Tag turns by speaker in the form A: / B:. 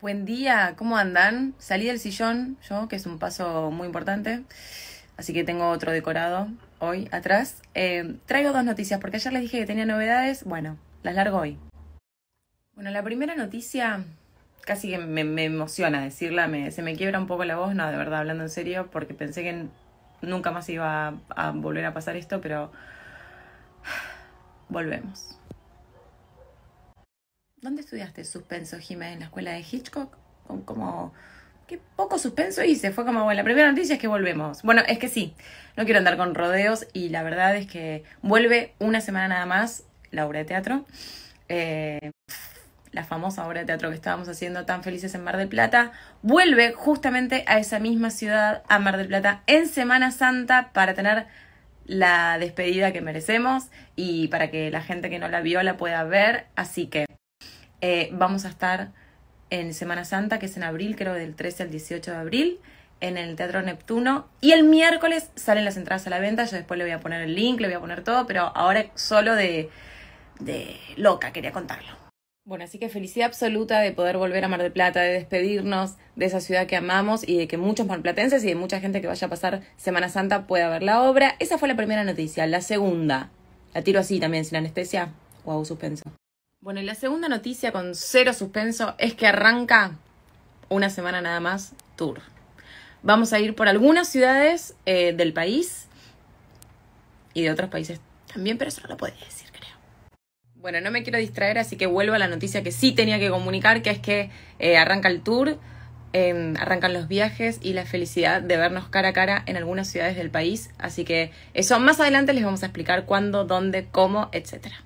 A: Buen día, ¿cómo andan? Salí del sillón, yo, que es un paso muy importante, así que tengo otro decorado hoy atrás. Eh, traigo dos noticias, porque ayer les dije que tenía novedades, bueno, las largo hoy. Bueno, la primera noticia, casi que me, emociona decirla, se me quiebra un poco la voz, no, de verdad, hablando en serio, porque pensé que nunca más iba a volver a pasar esto, pero volvemos. ¿Dónde estudiaste suspenso, Jiménez? ¿En la escuela de Hitchcock? Como, qué poco suspenso hice. Fue como, bueno, la primera noticia es que volvemos. Bueno, es que sí, no quiero andar con rodeos y la verdad es que vuelve una semana nada más la obra de teatro. Eh, la famosa obra de teatro que estábamos haciendo tan felices en Mar del Plata, vuelve justamente a esa misma ciudad, a Mar del Plata, en Semana Santa para tener la despedida que merecemos y para que la gente que no la vio la pueda ver. Así que eh, vamos a estar en Semana Santa, que es en abril, creo del 13 al 18 de abril, en el Teatro Neptuno. Y el miércoles salen las entradas a la venta, yo después le voy a poner el link, le voy a poner todo, pero ahora solo de, de loca quería contarlo. Bueno, así que felicidad absoluta de poder volver a Mar del Plata, de despedirnos de esa ciudad que amamos y de que muchos marplatenses y de mucha gente que vaya a pasar Semana Santa pueda ver la obra. Esa fue la primera noticia. La segunda, la tiro así también, sin anestesia. Wow, suspenso. Bueno, y la segunda noticia con cero suspenso es que arranca una semana nada más tour. Vamos a ir por algunas ciudades eh, del país y de otros países también, pero eso no lo podía decir, creo. Bueno, no me quiero distraer, así que vuelvo a la noticia que sí tenía que comunicar, que es que eh, arranca el tour, em, arrancan los viajes y la felicidad de vernos cara a cara en algunas ciudades del país. Así que eso más adelante les vamos a explicar cuándo, dónde, cómo, etcétera.